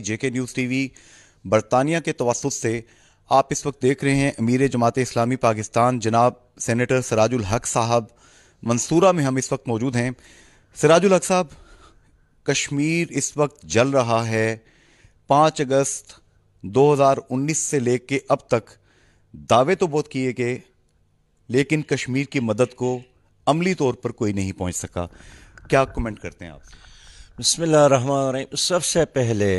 जेके news TV बरतानिया के तवसत से आप इस वक्त देख रहे हैं अमीर जमात इस्लामी पाकिस्तान जनाब सेनेटर सराजुल हक साहब मंसूरा में हम इस वक्त मौजूद हैं सराजुल हक साहब कश्मीर इस वक्त जल रहा है पाँच अगस्त 2019 से लेके अब तक दावे तो बहुत किए गए लेकिन कश्मीर की मदद को अमली तौर पर कोई नहीं पहुंच सका क्या कमेंट करते हैं आप बसमिल सबसे पहले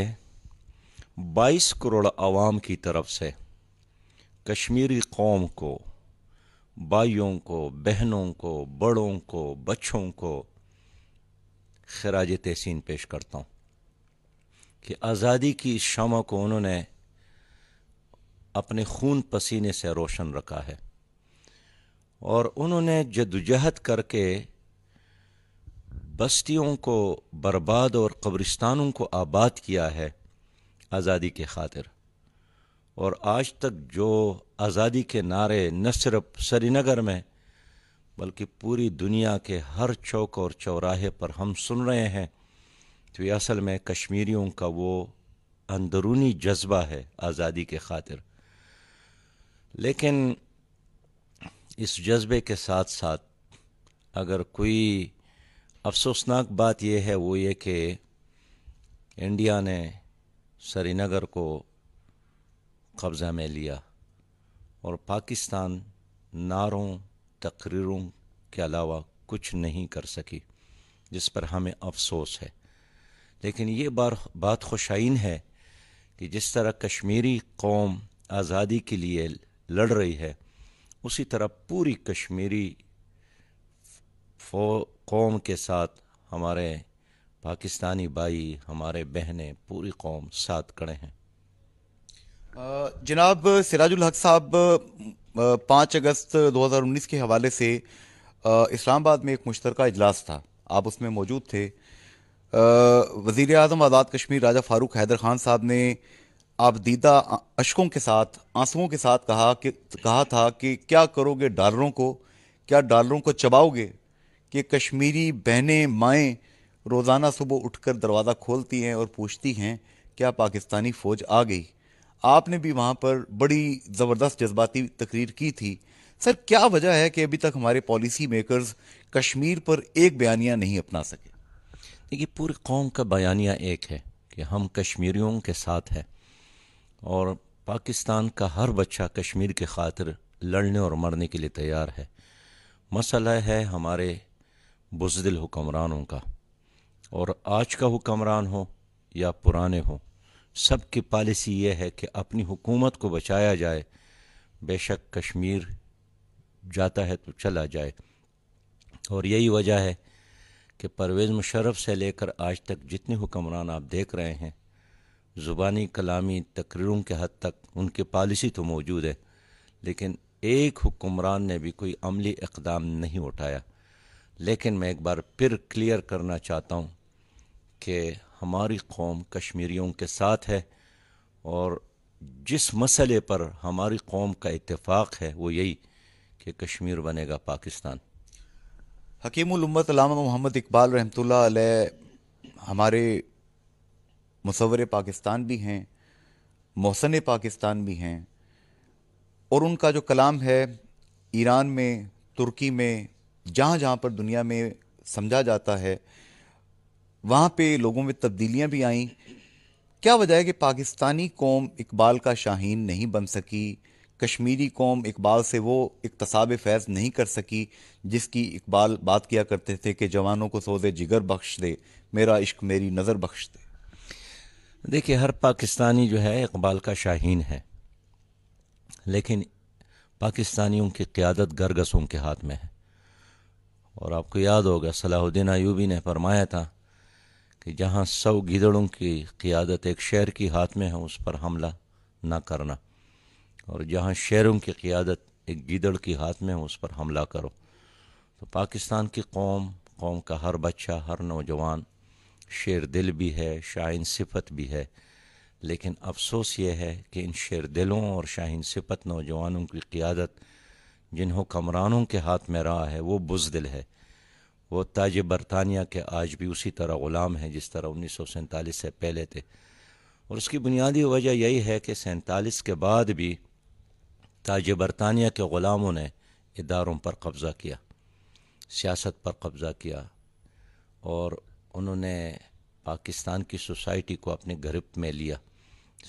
बाईस करोड़ आवाम की तरफ से कश्मीरी कौम को भाइयों को बहनों को बड़ों को बच्चों को खराज तहसीन पेश करता हूँ कि आज़ादी की इस शामा को उन्होंने अपने खून पसीने से रोशन रखा है और उन्होंने जदोजहद करके बस्तियों को बर्बाद और कब्रिस्तानों को आबाद किया है आज़ादी के खातिर और आज तक जो आज़ादी के नारे न सिर्फ श्रीनगर में बल्कि पूरी दुनिया के हर चौक और चौराहे पर हम सुन रहे हैं तो ये असल में कश्मीरियों का वो अंदरूनी जज्बा है आज़ादी के खातिर लेकिन इस जज्बे के साथ साथ अगर कोई अफसोसनाक बात यह है वो ये कि इंडिया ने श्रीनगर को कब्ज़ा में लिया और पाकिस्तान नारों तकरीरों के अलावा कुछ नहीं कर सकी जिस पर हमें अफसोस है लेकिन ये बार बात खुशाइन है कि जिस तरह कश्मीरी कौम आज़ादी के लिए लड़ रही है उसी तरह पूरी कश्मीरी कौम के साथ हमारे पाकिस्तानी भाई हमारे बहनें पूरी कौम साथ खड़े हैं जनाब सिराजुल हक साहब पाँच अगस्त 2019 के हवाले से इस्लामाबाद में एक मुश्तर इजलास था आप उसमें मौजूद थे वज़ी अजम आज़ाद कश्मीर राजा फ़ारूक हैदर ख़ान साहब ने आप दीदा अशकों के साथ आंसुओं के साथ कहा कि कहा था कि क्या करोगे डॉलरों को क्या डॉलरों को चबाओगे कि कश्मीरी बहनें माएँ रोज़ाना सुबह उठकर दरवाज़ा खोलती हैं और पूछती हैं क्या पाकिस्तानी फ़ौज आ गई आपने भी वहाँ पर बड़ी ज़बरदस्त जज्बाती तकरीर की थी सर क्या वजह है कि अभी तक हमारे पॉलिसी मेकर्स कश्मीर पर एक बयानिया नहीं अपना सके देखिए पूरी कौम का बयानिया एक है कि हम कश्मीरियों के साथ हैं और पाकिस्तान का हर बच्चा कश्मीर के खातिर लड़ने और मरने के लिए तैयार है मसला है हमारे बुजदिल हुक्मरानों का और आज का हुक्मरान हो या पुराने हो सब की पॉलिसी ये है कि अपनी हुकूमत को बचाया जाए बेशक कश्मीर जाता है तो चला जाए और यही वजह है कि परवेज़ मुशरफ से लेकर आज तक जितने हुक्मरान आप देख रहे हैं ज़ुबानी कलामी तकरीरों के हद तक उनकी पॉलिसी तो मौजूद है लेकिन एक हुक्मरान ने भी कोई अमली इकदाम नहीं उठाया लेकिन मैं एक बार फिर क्लियर करना चाहता हूँ कि हमारी कौम कश्मीरियों के साथ है और जिस मसले पर हमारी कौम का इतफ़ाक़ है वो यही कि कश्मीर बनेगा पाकिस्तान हकीमत लामा मोहम्मद इकबाल रहमत हमारे मुसवर पाकिस्तान भी हैं मौसन पाकिस्तान भी हैं और उनका जो कलाम है ईरान में तुर्की में जहाँ जहाँ पर दुनिया में समझा जाता है वहाँ पे लोगों में तब्दीलियाँ भी आईं क्या वजह है कि पाकिस्तानी कौम इकबाल का शाहीन नहीं बन सकी कश्मीरी कौम इकबाल से वो इकतसाब फैज़ नहीं कर सकी जिसकी इकबाल बात किया करते थे कि जवानों को सोजे जिगर बख्श दे मेरा इश्क मेरी नज़र बख्श दे देखिए हर पाकिस्तानी जो है इकबाल का शाहीन है लेकिन पाकिस्तानियों की क़्यादत गरगसों के हाथ में है और आपको याद होगा सलाहुद्दीन आयूबी ने फरमाया था कि जहाँ सौ गिदड़ों की क़ियादत एक शहर के हाथ में है उस पर हमला ना करना और जहाँ शहरों की क़ियादत एक गिदड़ के हाथ में है उस पर हमला करो तो पाकिस्तान की कौम कौम का हर बच्चा हर नौजवान शेर दिल भी है शाहन सिफत भी है लेकिन अफसोस ये है कि इन शेर दिलों और शाहन सिफत नौजवानों की क़ियादत जिन्हों कमरानों के हाथ में रहा है वो बुजदिल है वो ताज बरतानिया के आज भी उसी तरह ग़ुलाम हैं जिस तरह उन्नीस सौ सैंतालीस से पहले थे और उसकी बुनियादी वजह यही है कि सैंतालीस के बाद भी ताज बरतानिया के ग़ुलामों ने इदारों पर कब्ज़ा किया सियासत पर कब्ज़ा किया और उन्होंने पाकिस्तान की सोसाइटी को अपने घर में लिया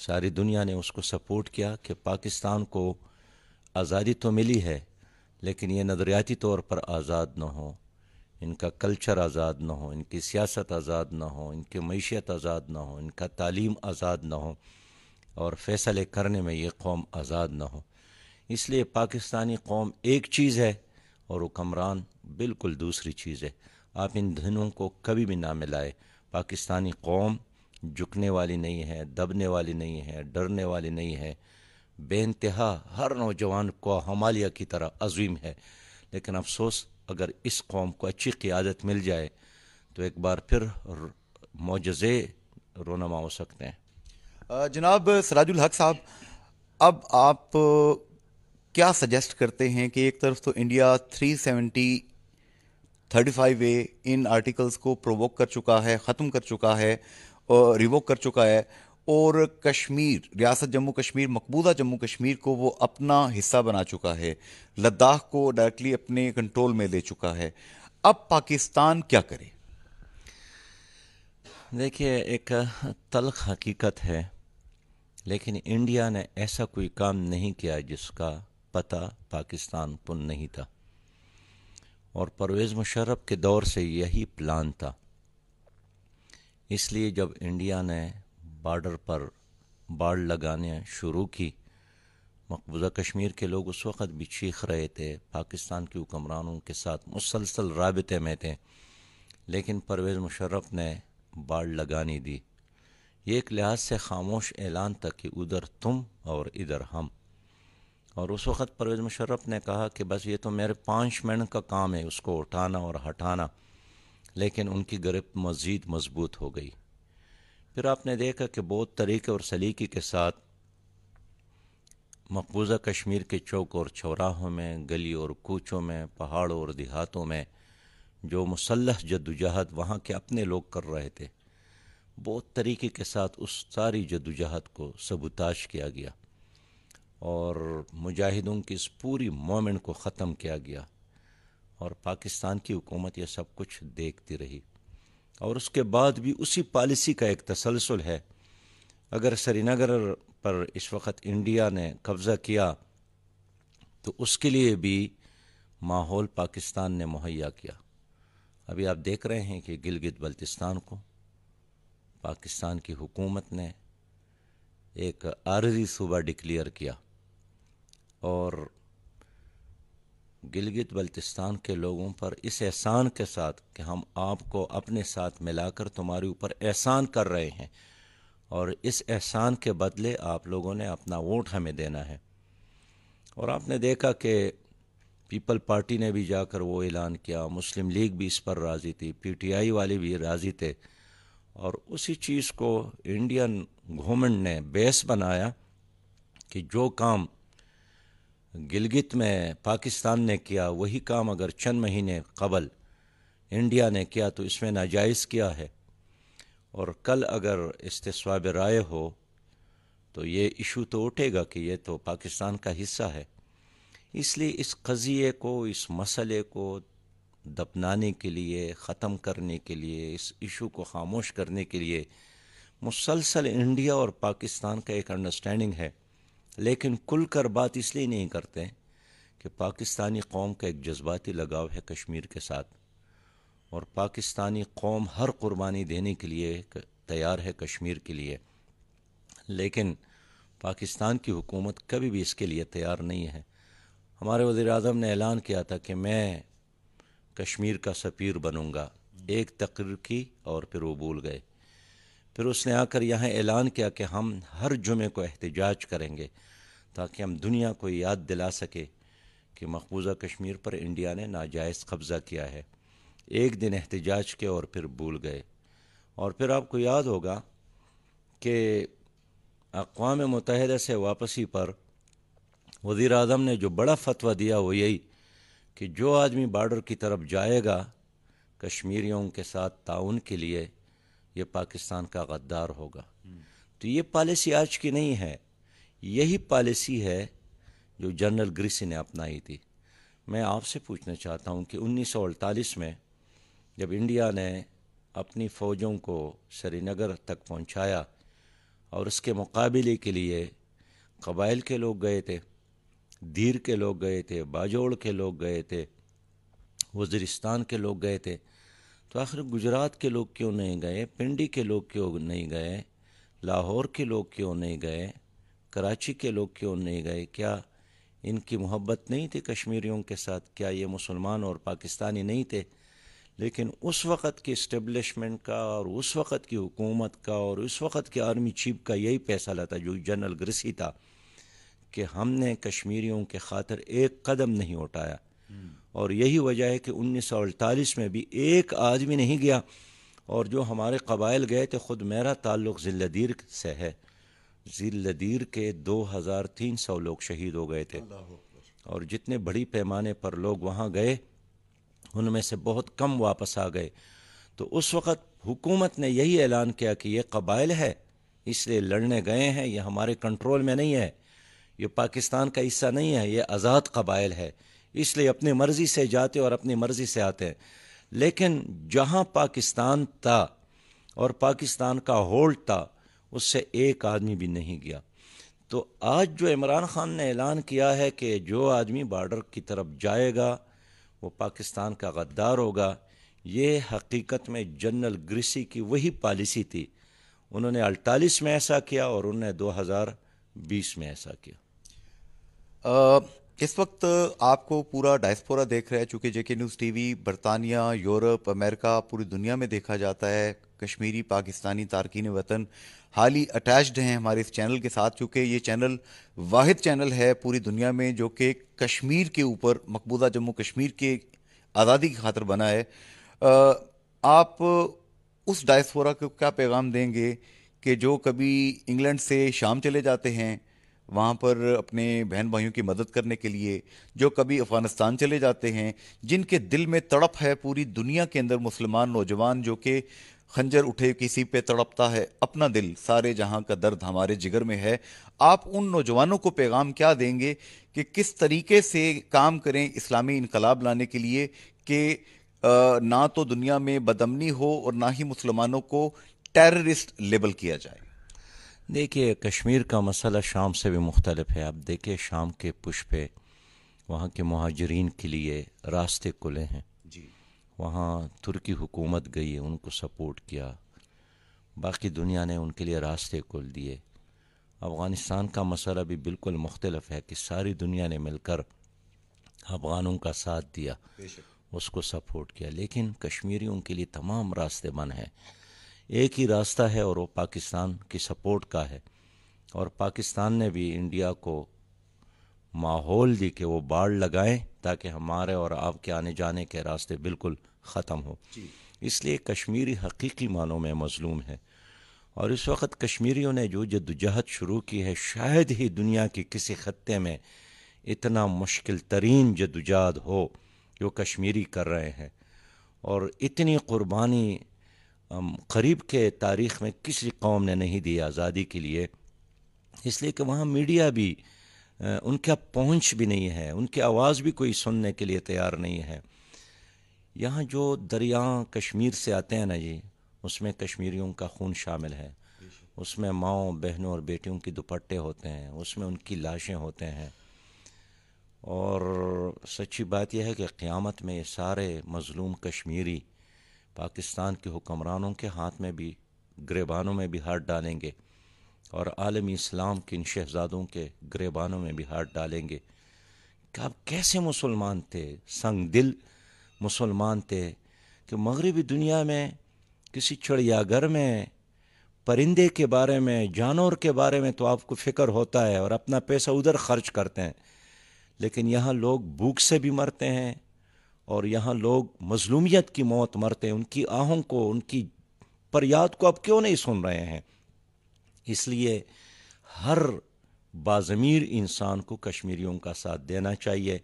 सारी दुनिया ने उसको सपोर्ट किया कि पाकिस्तान को आज़ादी तो मिली है लेकिन ये नदरियाती तौर पर आज़ाद न हो इनका कल्चर आज़ाद ना हो इनकी सियासत आज़ाद ना हो इनकी मीशत आज़ाद ना हो इनका तालीम आज़ाद न हो और फ़ैसले करने में ये कौम आज़ाद ना हो इसलिए पाकिस्तानी कौम एक चीज़ है और हुक्मरान बिल्कुल दूसरी चीज़ है आप इन धनों को कभी भी ना मिलाए पाकिस्तानी कौम झुकने वाली नहीं है दबने वाली नहीं है डरने वाली नहीं है बेानतहा हर नौजवान को हमालिया की तरह अजीम है लेकिन अफसोस अगर इस कौम को अच्छी क़्यादत मिल जाए तो एक बार फिर मोजे रोनमा हो सकते हैं जनाब सराजुल हक साहब अब आप क्या सजेस्ट करते हैं कि एक तरफ तो India 370 five A in articles को प्रोवोक कर चुका है ख़त्म कर चुका है और रिवोक कर चुका है और कश्मीर रियासत जम्मू कश्मीर मकबूदा जम्मू कश्मीर को वो अपना हिस्सा बना चुका है लद्दाख को डायरेक्टली अपने कंट्रोल में ले चुका है अब पाकिस्तान क्या करे देखिए एक तलख हकीकत है लेकिन इंडिया ने ऐसा कोई काम नहीं किया जिसका पता पाकिस्तान को नहीं था और परवेज़ मुशर्रफ के दौर से यही प्लान था इसलिए जब इंडिया ने बॉर्डर पर बाढ़ लगाने शुरू की मकबूजा कश्मीर के लोग उस वक़्त भी चीख रहे थे पाकिस्तान के हुक्मरानों के साथ मुसलसल रबते में थे लेकिन परवेज़ मुशर्रफ ने बाढ़ लगानी दी ये एक लिहाज से खामोश ऐलान था कि उधर तुम और इधर हम और उस वक़्त परवेज़ मुशर्रफ ने कहा कि बस ये तो मेरे पाँच मिनट का काम है उसको उठाना और हटाना लेकिन उनकी गिरफ्त मज़ीद मजबूत हो गई फिर आपने देखा कि बहुत तरीके और सलीके के साथ मकबूजा कश्मीर के चौक और चौराहों में गली और कूचों में पहाड़ों और देहातों में जो मुसलह जदोजहद वहाँ के अपने लोग कर रहे थे बहुत तरीके के साथ उस सारी जदोजहद को सबूताश किया गया और मुजाहिदों की इस पूरी मोमेंट को ख़त्म किया गया और पाकिस्तान की हुकूमत यह सब कुछ देखती रही और उसके बाद भी उसी पॉलिसी का एक तसलसल है अगर श्रीनगर पर इस वक्त इंडिया ने कब्ज़ा किया तो उसके लिए भी माहौल पाकिस्तान ने मुहैया किया अभी आप देख रहे हैं कि गिलगित बल्तिस्तान को पाकिस्तान की हुकूमत ने एक आरजी सूबा डिक्लेयर किया और गिलगित बल्तिस्तान के लोगों पर इस एहसान के साथ कि हम आपको अपने साथ मिलाकर तुम्हारे ऊपर एहसान कर रहे हैं और इस एहसान के बदले आप लोगों ने अपना वोट हमें देना है और आपने देखा कि पीपल पार्टी ने भी जाकर वो ऐलान किया मुस्लिम लीग भी इस पर राज़ी थी पीटीआई वाले भी राज़ी थे और उसी चीज़ को इंडियन गवर्नमेंट ने बेस बनाया कि जो काम गिलगित में पाकिस्तान ने किया वही काम अगर चंद महीने कबल इंडिया ने किया तो इसमें नाजायज़ किया है और कल अगर इसतस्वाब राय हो तो ये इशू तो उठेगा कि ये तो पाकिस्तान का हिस्सा है इसलिए इस कज़िए को इस मसले को दफनाने के लिए ख़त्म करने के लिए इस इशू को खामोश करने के लिए मुसलसल इंडिया और पाकिस्तान का एक अंडरस्टैंडिंग है लेकिन खुल कर बात इसलिए नहीं करते कि पाकिस्तानी कौम का एक जज्बाती लगाव है कश्मीर के साथ और पाकिस्तानी कौम हर कुर्बानी देने के लिए तैयार है कश्मीर के लिए लेकिन पाकिस्तान की हुकूमत कभी भी इसके लिए तैयार नहीं है हमारे वज़ी अजम ने ऐलान किया था कि मैं कश्मीर का सफ़ीर बनूँगा एक तकरीर की और फिर वो भूल गए फिर उसने आकर यहाँ ऐलान किया कि हम हर जुमे को एहतजाज करेंगे ताकि हम दुनिया को याद दिला सके कि मकबूजा कश्मीर पर इंडिया ने नाजायज़ कब्ज़ा किया है एक दिन एहतजाज के और फिर भूल गए और फिर आपको याद होगा कि अकवा मुतहद से वापसी पर वज़ी अजम ने जो बड़ा फतवा दिया वो यही कि जो आदमी बार्डर की तरफ जाएगा कश्मीरियों के साथ ताउन के लिए ये पाकिस्तान का गद्दार होगा तो ये पॉलिसी आज की नहीं है यही पॉलिसी है जो जनरल ग्रीसी ने अपनाई थी मैं आपसे पूछना चाहता हूँ कि उन्नीस में जब इंडिया ने अपनी फ़ौजों को श्रीनगर तक पहुँचाया और उसके मुकाबले के लिए कबाइल के लोग गए थे दीर के लोग गए थे बाजोड़ के लोग गए थे वजरिस्तान के लोग गए थे तो आखिर गुजरात के लोग क्यों नहीं गए पिंडी के लोग क्यों नहीं गए लाहौर के लोग क्यों नहीं गए कराची के लोग क्यों नहीं गए क्या इनकी मोहब्बत नहीं थी कश्मीरियों के साथ क्या ये मुसलमान और पाकिस्तानी नहीं थे लेकिन उस वक़्त की इस्टेब्लिशमेंट का और उस वक़्त की हुकूमत का और उस वक़्त के आर्मी चीफ का यही फैसला था जो जनरल ग्रसी था कि हमने कश्मीरियों के खातर एक कदम नहीं उठाया हम्म। और यही वजह है कि उन्नीस में भी एक आदमी नहीं गया और जो हमारे कबाइल गए थे ख़ुद मेरा ताल्लुक़ ज़िल्लदीर से है ज़िल्लदीर के दो हज़ार तीन सौ लोग शहीद हो गए थे और जितने बड़ी पैमाने पर लोग वहाँ गए उनमें से बहुत कम वापस आ गए तो उस वक़्त हुकूमत ने यही ऐलान किया कि ये कबाइल है इसलिए लड़ने गए हैं ये हमारे कंट्रोल में नहीं है ये पाकिस्तान का हिस्सा नहीं है ये आज़ाद कबाइल है इसलिए अपनी मर्ज़ी से जाते और अपनी मर्ज़ी से आते हैं लेकिन जहाँ पाकिस्तान था और पाकिस्तान का होल्ड था उससे एक आदमी भी नहीं गया तो आज जो इमरान ख़ान ने ऐलान किया है कि जो आदमी बॉर्डर की तरफ जाएगा वो पाकिस्तान का गद्दार होगा ये हकीकत में जनरल ग्रिसी की वही पॉलिसी थी उन्होंने अड़तालीस में ऐसा किया और उन्होंने 2020 में ऐसा किया आ, इस वक्त आपको पूरा डायस्पोरा देख रहा है चूंकि जेके न्यूज़ टीवी बरतानिया यूरोप अमेरिका पूरी दुनिया में देखा जाता है कश्मीरी पाकिस्तानी तारकिन वतन हाल ही अटैच्ड हैं हमारे इस चैनल के साथ चूँकि ये चैनल वाहिद चैनल है पूरी दुनिया में जो कि कश्मीर के ऊपर मकबूजा जम्मू कश्मीर के आज़ादी की खातर बना है आप उस डायस्पोरा को क्या पैगाम देंगे कि जो कभी इंग्लैंड से शाम चले जाते हैं वहाँ पर अपने बहन भाइयों की मदद करने के लिए जो कभी अफ़गानिस्तान चले जाते हैं जिनके दिल में तड़प है पूरी दुनिया के अंदर मुसलमान नौजवान जो कि खंजर उठे किसी पे तड़पता है अपना दिल सारे जहाँ का दर्द हमारे जिगर में है आप उन नौजवानों को पैगाम क्या देंगे कि किस तरीके से काम करें इस्लामी इनकलाब लाने के लिए कि ना तो दुनिया में बदमनी हो और ना ही मुसलमानों को टेररिस्ट लेबल किया जाए देखिए कश्मीर का मसला शाम से भी मुख्तलफ है आप देखिए शाम के पुश पे वहाँ के महाजरीन के लिए रास्ते खुले हैं जी वहाँ तुर्की हुकूमत गई है उनको सपोर्ट किया बाकी दुनिया ने उनके लिए रास्ते खोल दिए अफ़गानिस्तान का मसला भी बिल्कुल मुख्तलफ है कि सारी दुनिया ने मिलकर अफ़गानों का साथ दिया उसको सपोर्ट किया लेकिन कश्मीरियों के लिए तमाम रास्ते बंद हैं एक ही रास्ता है और वो पाकिस्तान की सपोर्ट का है और पाकिस्तान ने भी इंडिया को माहौल दी कि वो बाढ़ लगाएं ताकि हमारे और आपके आने जाने के रास्ते बिल्कुल ख़त्म हो इसलिए कश्मीरी हकीकी मानों में मजलूम है और इस वक्त कश्मीरियों ने जो जदोजहद शुरू की है शायद ही दुनिया के किसी खत्े में इतना मुश्किल तरीन जदोजहद हो जो कश्मीरी कर रहे हैं और इतनी क़ुरबानी करीब के तारीख़ में किसी कौम ने नहीं दी आज़ादी के लिए इसलिए कि वहाँ मीडिया भी उनका पहुँच भी नहीं है उनकी आवाज़ भी कोई सुनने के लिए तैयार नहीं है यहाँ जो दरिया कश्मीर से आते हैं ना जी उसमें कश्मीरियों का खून शामिल है उसमें माओ बहनों और बेटियों की दुपट्टे होते हैं उसमें उनकी लाशें होते हैं और सच्ची बात यह है कि क़्यामत में ये सारे मज़लूम कश्मीरी पाकिस्तान के हुक्मरानों के हाथ में भी ग्रेबानों में भी हाथ डालेंगे और आलमी इस्लाम के इन शहजादों के ग्रेबानों में भी हाथ डालेंगे कि आप कैसे मुसलमान थे संग दिल मुसलमान थे कि मगरबी दुनिया में किसी चिड़ियाघर में परिंदे के बारे में जानवर के बारे में तो आपको फ़िक्र होता है और अपना पैसा उधर खर्च करते हैं लेकिन यहाँ लोग भूख से भी मरते हैं और यहाँ लोग मजलूमियत की मौत मरते उनकी आहों को उनकी फरियाद को अब क्यों नहीं सुन रहे हैं इसलिए हर बाज़मीर इंसान को कश्मीरियों का साथ देना चाहिए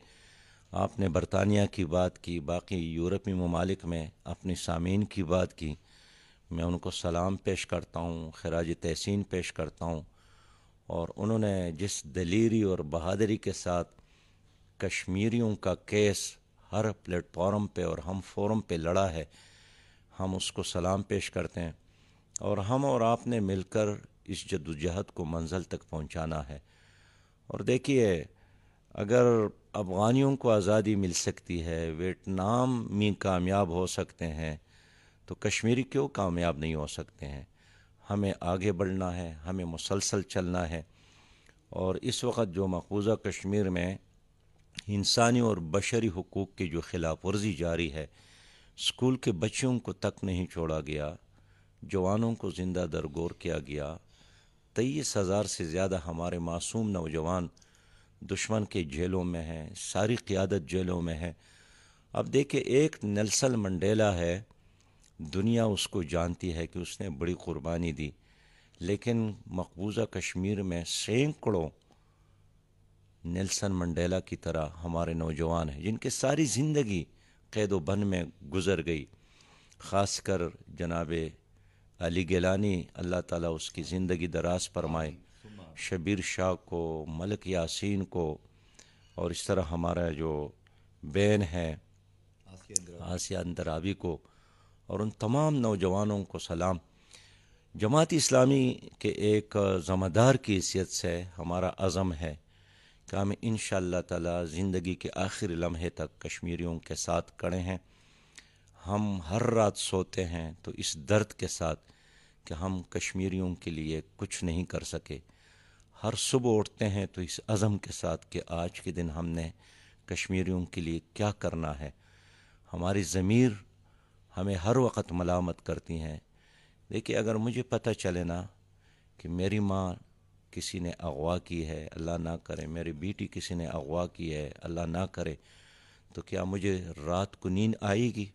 आपने बरतानिया की बात की बाकी यूरोपी ममालिक में अपने सामीन की बात की मैं उनको सलाम पेश करता हूँ खराज तहसीन पेश करता हूँ और उन्होंने जिस दलीरी और बहादरी के साथ कश्मीरियों का केस हर प्लेटफॉर्म पे और हम फोरम पे लड़ा है हम उसको सलाम पेश करते हैं और हम और आपने मिलकर इस जदोजहद को मंजिल तक पहुंचाना है और देखिए अगर अफ़गानियों को आज़ादी मिल सकती है वेटनाम में कामयाब हो सकते हैं तो कश्मीरी क्यों कामयाब नहीं हो सकते हैं हमें आगे बढ़ना है हमें मुसलसल चलना है और इस वक्त जो मकबूज़ा कश्मीर में इंसानी और बशरी हकूक़ की जो खिलाफ वर्जी जारी है स्कूल के बच्चों को तक नहीं छोड़ा गया जवानों को ज़िंदा दरगोर किया गया तेईस हज़ार से ज़्यादा हमारे मासूम नौजवान दुश्मन के जेलों में हैं सारी क़्यादत जेलों में है अब देखिए एक नेल्सन मंडेला है दुनिया उसको जानती है कि उसने बड़ी कुर्बानी दी लेकिन मकबूजा कश्मीर में सैकड़ों नेल्सन मंडेला की तरह हमारे नौजवान हैं जिनके सारी ज़िंदगी कैद बन में गुजर गई ख़ासकर जनाब अली गलानी अल्लाह ताला उसकी ज़िंदगी दराज फरमाए शबीर शाह को मलक यासिन को और इस तरह हमारा जो बैन है आसिया अंदरावी को और उन तमाम नौजवानों को सलाम जमात इस्लामी के एक जमादार की हैसियत से हमारा अज़म है का हम इन ताला ज़िंदगी के आखिर लम्हे तक कश्मीरियों के साथ खड़े हैं हम हर रात सोते हैं तो इस दर्द के साथ कि हम कश्मीरियों के लिए कुछ नहीं कर सके हर सुबह उठते हैं तो इस अज़म के साथ कि आज के दिन हमने कश्मीरियों के लिए क्या करना है हमारी ज़मीर हमें हर वक्त मलामत करती हैं देखिए अगर मुझे पता चले ना कि मेरी माँ किसी ने अगवा की है अल्लाह ना करे मेरी बेटी किसी ने अगवा की है अल्लाह ना करे तो क्या मुझे रात को नींद आएगी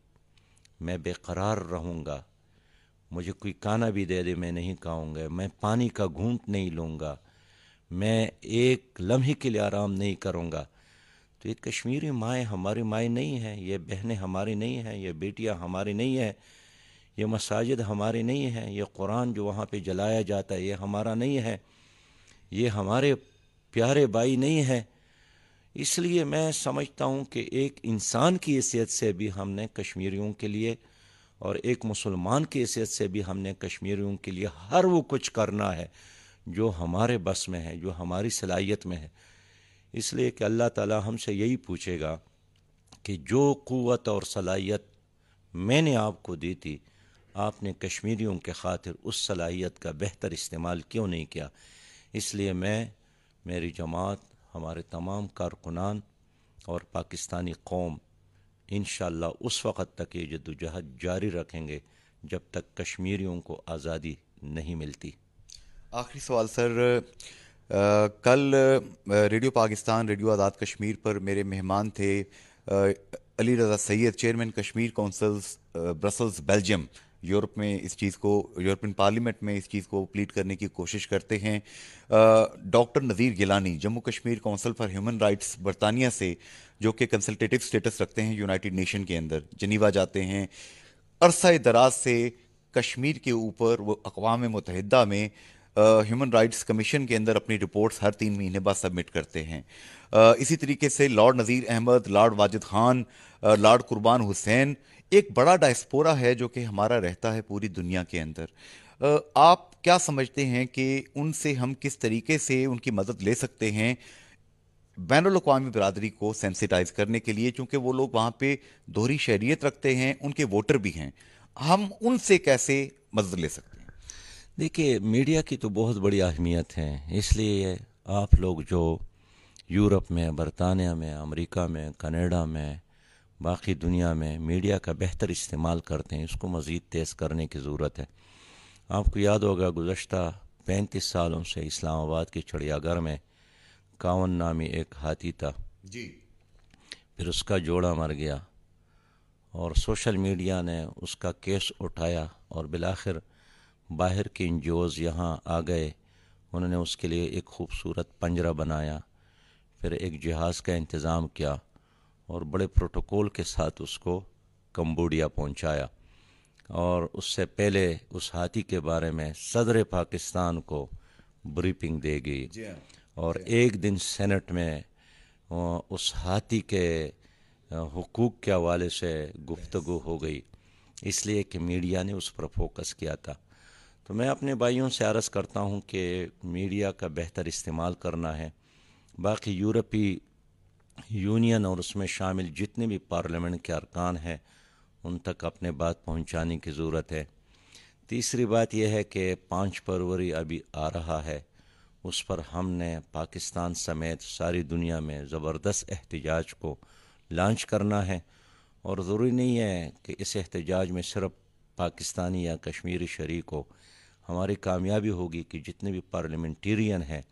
मैं बेकरार रहूँगा मुझे कोई काना भी दे दे मैं नहीं खाऊँगा मैं पानी का घूंट नहीं लूँगा मैं एक लम्हे के लिए आराम नहीं करूँगा तो ये कश्मीरी माएँ हमारी माएँ नहीं हैं ये बहनें हमारी नहीं हैं ये बेटियाँ हमारी नहीं हैं ये मसाजिद हमारी नहीं हैं ये कुरान जो वहाँ पे जलाया जाता है ये हमारा नहीं है ये हमारे प्यारे भाई नहीं है इसलिए मैं समझता हूँ कि एक इंसान की हैसियत से भी हमने कश्मीरियों के लिए और एक मुसलमान की हैसियत से भी हमने कश्मीरियों के लिए हर वो कुछ करना है जो हमारे बस में है जो हमारी सलाहियत में है इसलिए कि अल्लाह ताला हमसे यही पूछेगा कि जो क़वत और सलाहियत मैंने आपको दी थी आपने कश्मीरियों के खातिर उस सलाहियत का बेहतर इस्तेमाल क्यों नहीं किया इसलिए मैं मेरी जमात हमारे तमाम कारकुनान और पाकिस्तानी कौम इन उस वक़्त तक ये जदोजहद जारी रखेंगे जब तक कश्मीरियों को आज़ादी नहीं मिलती आखिरी सवाल सर आ, कल रेडियो पाकिस्तान रेडियो आज़ाद कश्मीर पर मेरे मेहमान थे आ, Ali Raza Saeed chairman Kashmir councils Brussels Belgium Europe में इस चीज़ को यूरोपियन पार्लियामेंट में इस चीज़ को प्लीट करने की कोशिश करते हैं doctor Nazir Gilani Jammu Kashmir council for human rights बरतानिया से जो कि कंसल्टेटिव स्टेटस रखते हैं यूनाइटेड नेशन के अंदर जनीवा जाते हैं अरसा दराज से कश्मीर के ऊपर वो अकवा मतहदा में ह्यूमन राइट्स कमीशन के अंदर अपनी रिपोर्ट्स हर तीन महीने बाद सबमिट करते हैं uh, इसी तरीके से lord Nazir Ahmed lord Wajid Khan lord Qurban Hussain एक बड़ा डायस्पोरा है जो कि हमारा रहता है पूरी दुनिया के अंदर आप क्या समझते हैं कि उनसे हम किस तरीके से उनकी मदद ले सकते हैं बैन अवी बरदरी को सेंसिटाइज करने के लिए चूँकि वो लोग वहाँ पे दोहरी शहरीत रखते हैं उनके वोटर भी हैं हम उनसे कैसे मदद ले सकते हैं देखिए मीडिया की तो बहुत बड़ी अहमियत है इसलिए आप लोग जो यूरोप में बरतानिया में अमेरिका में कनाडा में बाकी दुनिया में मीडिया का बेहतर इस्तेमाल करते हैं इसको मज़ीद तेज़ करने की ज़रूरत है आपको याद होगा गुज्त पैंतीस सालों से इस्लामाबाद के चिड़ियाघर में कावन नामी एक हाथी था जी फिर उसका जोड़ा मर गया और सोशल मीडिया ने उसका केस उठाया और बिलाखिर बाहर के एन जी ओज़ यहाँ आ गए उन्होंने उसके लिए एक खूबसूरत पंजरा बनाया फिर एक जहाज़ का इंतज़ाम किया और बड़े प्रोटोकॉल के साथ उसको कंबोडिया पहुंचाया और उससे पहले उस हाथी के बारे में सदर पाकिस्तान को ब्रीफिंग दे गई हाँ। और हाँ। एक दिन सेनेट में उस हाथी के हकूक़ के हवाले से गुफ्तगु हो गई इसलिए कि मीडिया ने उस पर फोकस किया था तो मैं अपने भाइयों से आरज़ करता हूँ कि मीडिया का बेहतर इस्तेमाल करना है बाकी यूरोपी यूनियन और उसमें शामिल जितने भी पार्लियामेंट के अरकान हैं उन तक अपने बात पहुंचाने की ज़रूरत है तीसरी बात यह है कि पाँच फरवरी अभी आ रहा है उस पर हमने पाकिस्तान समेत सारी दुनिया में ज़बरदस्त एहतजाज को लॉन्च करना है और ज़रूरी नहीं है कि इस एहतजाज में सिर्फ पाकिस्तानी या कश्मीरी शरीक हो हमारी कामयाबी होगी कि जितने भी पार्लियामेंटेरियन हैं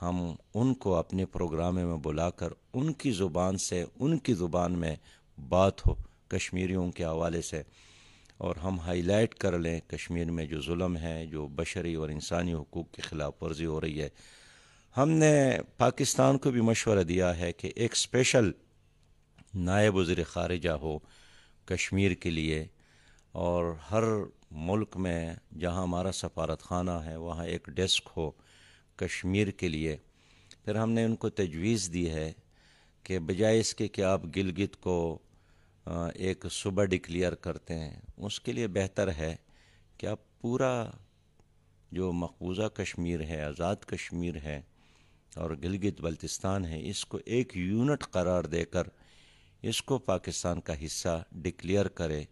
हम उनको अपने प्रोग्राम में बुलाकर उनकी ज़ुबान से उनकी ज़ुबान में बात हो कश्मीरियों के हवाले से और हम हाईलाइट कर लें कश्मीर में जो जुल्म है जो बशरी और इंसानी हकूक़ की ख़िलाफ़ वर्जी हो रही है हमने पाकिस्तान को भी मशवरा दिया है कि एक स्पेशल नायब वज़र ख़ारजा हो कश्मीर के लिए और हर मुल्क में जहाँ हमारा सफारत खाना है वहाँ एक डेस्क हो कश्मीर के लिए फिर हमने उनको तजवीज़ दी है कि बजाय इसके कि आप गिलगित को एक सुबह डिक्लेयर करते हैं उसके लिए बेहतर है कि आप पूरा जो मकबूजा कश्मीर है आज़ाद कश्मीर है और गिलगित बल्तिस्तान है इसको एक यूनिट करार देकर इसको पाकिस्तान का हिस्सा डिक्लेयर करें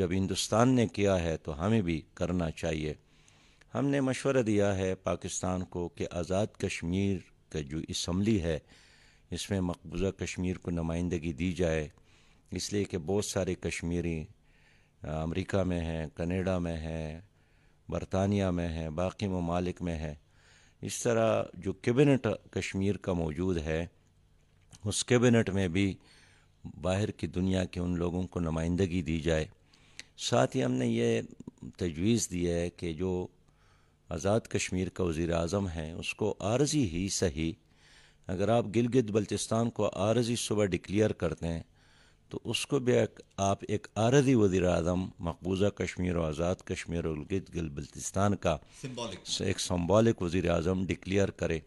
जब हिंदुस्तान ने किया है तो हमें भी करना चाहिए हमने मशवरा दिया है पाकिस्तान को कि आज़ाद कश्मीर का जो इसम्बली है इसमें मकबूजा कश्मीर को नुमाइंदगी दी जाए इसलिए कि बहुत सारे कश्मीरी अमेरिका में हैं कनेडा में हैं बरतानिया में हैं बाकी ममालिक में हैं इस तरह जो कैबिनेट कश्मीर का मौजूद है उस कैबिनेट में भी बाहर की दुनिया के उन लोगों को नुमाइंदगी दी जाए साथ ही हमने ये तजवीज़ दी है कि जो आज़ाद कश्मीर का वज़ी अजम है उसको आरजी ही सही अगर आप गिलगित बल्चिस्तान को आरजी सुबह डिक्लेयर करते हैं तो उसको भी एक, आप एक आरजी वजी अजम मकबूजा कश्मीर और आज़ाद कश्मीर और गिलगित गिल बल्तिस्तान का सिंबॉलिक एक सम्बॉलिक वज़ी अजम डिक्लेयर करें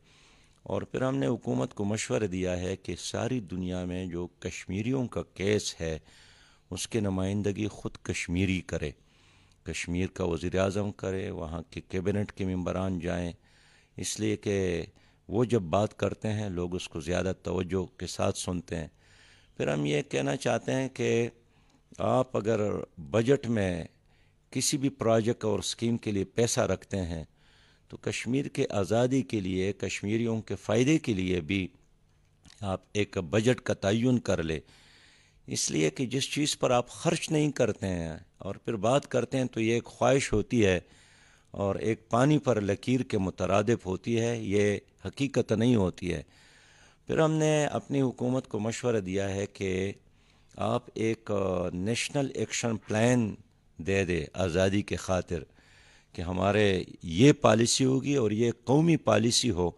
और फिर हमने हुकूमत को मशवर दिया है कि सारी दुनिया में जो कश्मीरियों का केस है उसके नुमाइंदगी ख़ुद कश्मीरी करे कश्मीर का वज़ी अजम करे वहाँ के कैबिनेट के मम्बरान जाएँ इसलिए कि वो जब बात करते हैं लोग उसको ज़्यादा तोज्जो के साथ सुनते हैं फिर हम ये कहना चाहते हैं कि आप अगर बजट में किसी भी प्रोजेक्ट और स्कीम के लिए पैसा रखते हैं तो कश्मीर के आज़ादी के लिए कश्मीरियों के फ़ायदे के लिए भी आप एक बजट का तयन कर ले इसलिए कि जिस चीज़ पर आप ख़र्च नहीं करते हैं और फिर बात करते हैं तो ये एक ख्वाहिश होती है और एक पानी पर लकीर के मुतरद होती है ये हकीकत नहीं होती है फिर हमने अपनी हुकूमत को मशवर दिया है कि आप एक नेशनल एक्शन प्लान दे दे आज़ादी के खातिर कि हमारे ये पॉलिसी होगी और ये कौमी पॉलिसी हो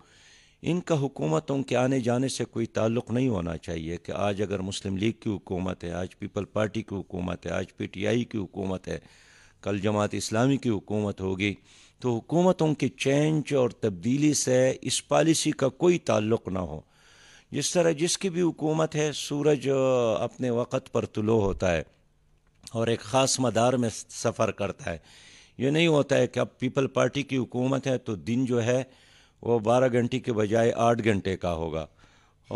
इनका हुकूमतों के आने जाने से कोई ताल्लुक़ नहीं होना चाहिए कि आज अगर मुस्लिम लीग की हुकूमत है आज पीपल पार्टी की हुकूमत है आज पी टी आई की हुकूमत है कल जमात इस्लामी की हुकूमत होगी तो हुकूमतों के चेंज और तब्दीली से इस पॉलिसी का कोई ताल्लुक़ ना हो जिस तरह जिसकी भी हुकूमत है सूरज अपने वक़्त पर तुलो होता है और एक ख़ास मदार में सफ़र करता है ये नहीं होता है कि अब पीपल पार्टी की हुकूमत है तो दिन जो है वो बारह घंटे के बजाय आठ घंटे का होगा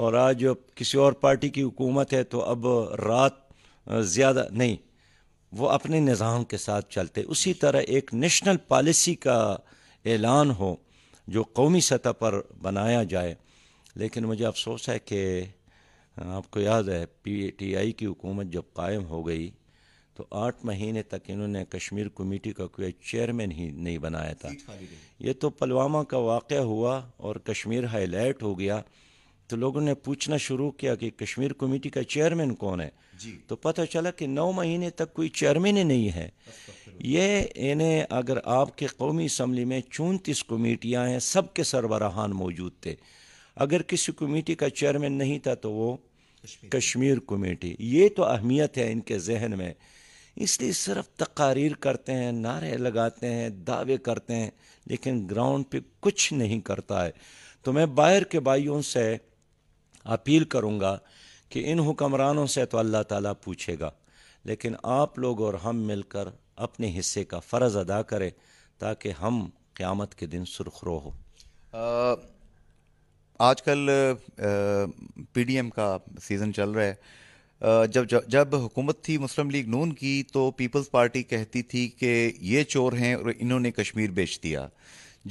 और आज किसी और पार्टी की हुकूमत है तो अब रात ज़्यादा नहीं वो अपने निज़ाम के साथ चलते उसी तरह एक नेशनल पॉलिसी का ऐलान हो जो कौमी सतह पर बनाया जाए लेकिन मुझे अफसोस है कि आपको याद है पी टी आई की हुकूमत जब कायम हो गई तो आठ महीने तक इन्होंने कश्मीर कमेटी का कोई चेयरमैन ही नहीं बनाया था ये तो पुलवामा का वाक़ हुआ और कश्मीर हाईलाइट हो गया तो लोगों ने पूछना शुरू किया कि कश्मीर कमेटी का चेयरमैन कौन है तो पता चला कि नौ महीने तक कोई चेयरमैन ही नहीं है ये इन्हें अगर आपके कौमी असम्बली में चौंतीस कमेटियाँ हैं सब के सरबराहान मौजूद थे अगर किसी कमेटी का चेयरमैन नहीं था तो वो कश्मीर कमेटी ये तो अहमियत है इनके जहन में इसलिए सिर्फ तकारीर करते हैं नारे लगाते हैं दावे करते हैं लेकिन ग्राउंड पे कुछ नहीं करता है तो मैं बाहर के भाइयों से अपील करूँगा कि इन हुक्मरानों से तो अल्लाह ताला पूछेगा लेकिन आप लोग और हम मिलकर अपने हिस्से का फ़र्ज़ अदा करें ताकि हम क़्यामत के दिन सुरखरो हो आजकल पीडीएम का सीज़न चल रहा है जब जब, हुकूमत थी मुस्लिम लीग नून की तो पीपल्स पार्टी कहती थी कि ये चोर हैं और इन्होंने कश्मीर बेच दिया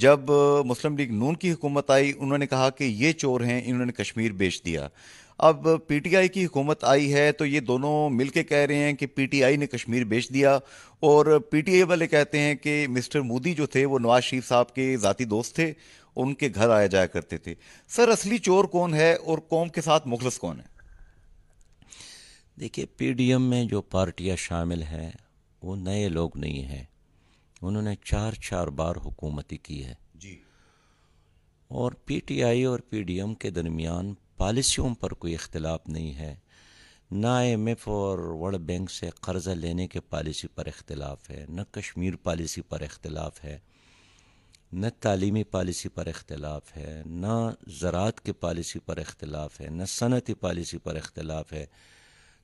जब मुस्लिम लीग नून की हुकूमत आई उन्होंने कहा कि ये चोर हैं इन्होंने कश्मीर बेच दिया अब पीटीआई की हुकूमत आई है तो ये दोनों मिलके कह रहे हैं कि पीटीआई ने कश्मीर बेच दिया और पीटीआई वाले कहते हैं कि मिस्टर मोदी जो थे वो नवाज शरीफ साहब के ज़ाती दोस्त थे उनके घर आया जाया करते थे सर असली चोर कौन है और कौम के साथ मुखलस कौन है देखिए पीडीएम में जो पार्टियां शामिल हैं वो नए लोग नहीं हैं उन्होंने चार चार बार हुकूमती की है जी और पीटीआई और पीडीएम के दरमियान पॉलिसियों पर कोई इख्तलाफ नहीं है ना एम एफ और वर्ल्ड बैंक से कर्जा लेने के पॉलिसी पर इख्तलाफ है न कश्मीर पॉलिसी पर इख्तलाफ है न तालीमी पॉलिसी पर इख्तलाफ है न ज़रात की पॉलिसी पर इख्तलाफ है न सनती पॉलिसी पर इख्तलाफ है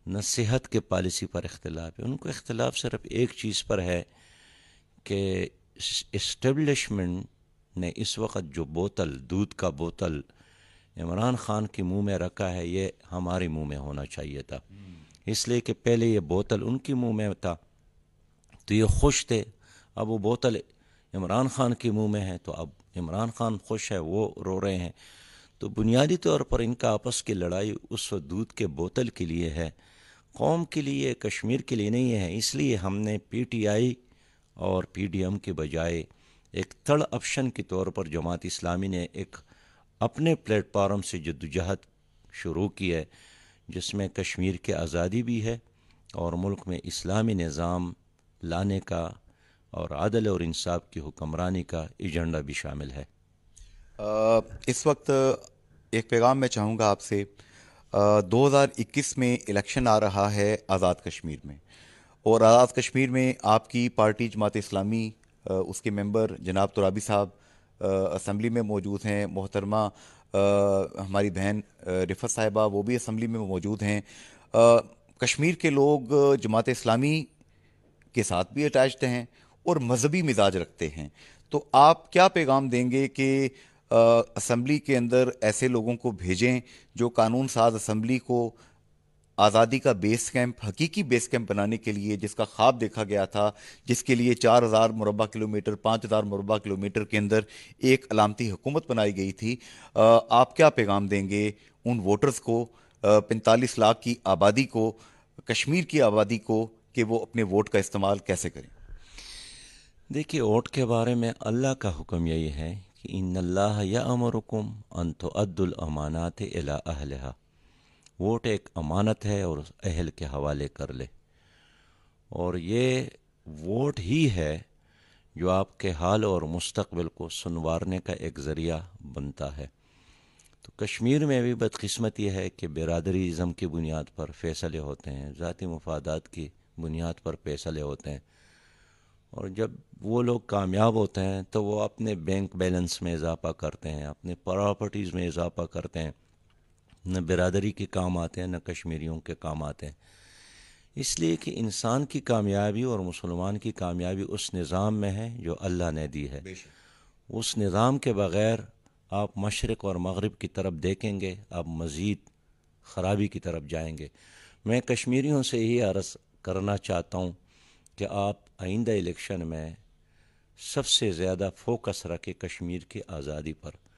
न सेहत के पॉलिसी पर इख्तलाफ है उनको इख्तलाफ सिर्फ एक चीज़ पर है कि इस्टबलिशमेंट ने इस वक्त जो बोतल दूध का बोतल इमरान ख़ान के मुंह में रखा है ये हमारे मुंह में होना चाहिए था इसलिए कि पहले ये बोतल उनके मुंह में था तो ये खुश थे अब वो बोतल इमरान ख़ान के मुंह में है तो अब इमरान ख़ान खुश है वो रो रहे हैं तो बुनियादी तौर पर इनका आपस की लड़ाई उस दूध के बोतल के लिए है कौम के लिए कश्मीर के लिए नहीं है इसलिए हमने पीटीआई और पीडीएम के बजाय एक थर्ड ऑप्शन के तौर पर जमात इस्लामी ने एक अपने प्लेटफार्म से जदोजहद शुरू की है जिसमें कश्मीर की आज़ादी भी है और मुल्क में इस्लामी निज़ाम लाने का और आदल और इंसाफ की हुक्मरानी का एजेंडा भी शामिल है आ, इस वक्त एक पैगाम मैं चाहूँगा आपसे दो हज़ार इक्कीस में इलेक्शन आ रहा है आज़ाद कश्मीर में और आज़ाद कश्मीर में आपकी पार्टी जमात इस्लामी उसके मेंबर जनाब तुराबी साहब असम्बली में मौजूद हैं मोहतरमा हमारी बहन रिफत साहिबा वो भी असम्बली में मौजूद हैं कश्मीर के लोग जमात इस्लामी के साथ भी अटैच्ड हैं और मजहबी मिजाज रखते हैं तो आप क्या पैगाम देंगे कि असम्बली के अंदर ऐसे लोगों को भेजें जो कानून साज असम्बली को आज़ादी का बेस कैंप हकीकी बेस कैंप बनाने के लिए जिसका ख्वाब देखा गया था जिसके लिए चार हज़ार मुरबा किलोमीटर पाँच हज़ार मुरबा किलोमीटर के अंदर एक अलामती हुकूमत बनाई गई थी आप क्या पैगाम देंगे उन वोटर्स को पैंतालीस लाख की आबादी को कश्मीर की आबादी को कि वो अपने वोट का इस्तेमाल कैसे करें देखिए वोट के बारे में अल्लाह का हुक्म यही है कि इन्नल्लाह या अमरकुम अन तो अद्दुल अमानात अला अहलहा वोट एक अमानत है और उस अहल के हवाले कर ले और ये वोट ही है जो आपके हाल और मुस्तबिल को सुनवारने का एक ज़रिया बनता है तो कश्मीर में भी बदकस्मत यह है कि बिरदरी इज़म की बुनियाद पर फैसले होते हैं ज़ाती मफादात की बुनियाद पर फैसले होते हैं और जब वो लोग कामयाब होते हैं तो वो अपने बैंक बैलेंस में इजाफा करते हैं अपने प्रॉपर्टीज़ में इजाफा करते हैं न बिरादरी के काम आते हैं न कश्मीरियों के काम आते हैं इसलिए कि इंसान की कामयाबी और मुसलमान की कामयाबी उस निज़ाम में है जो अल्लाह ने दी है उस निज़ाम के बग़ैर आप मशरक़ और मगरब की तरफ देखेंगे आप मज़ीद ख़राबी की तरफ जाएंगे मैं कश्मीरियों से ही अरस करना चाहता हूँ कि आप आइंदा इलेक्शन में सबसे ज़्यादा फोकस रखें कश्मीर की आज़ादी पर